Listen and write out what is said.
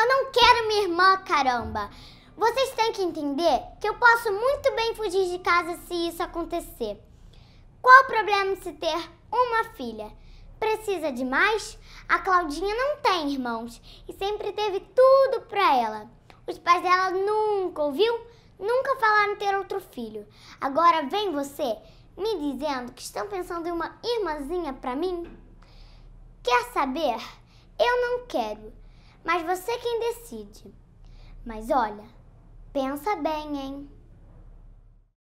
Eu não quero minha irmã, caramba! Vocês têm que entender que eu posso muito bem fugir de casa se isso acontecer. Qual o problema de se ter uma filha? Precisa de mais? A Claudinha não tem irmãos e sempre teve tudo pra ela. Os pais dela nunca ouviu, nunca falaram ter outro filho. Agora vem você me dizendo que estão pensando em uma irmãzinha pra mim? Quer saber? Eu não quero mas você é quem decide. Mas olha, pensa bem, hein?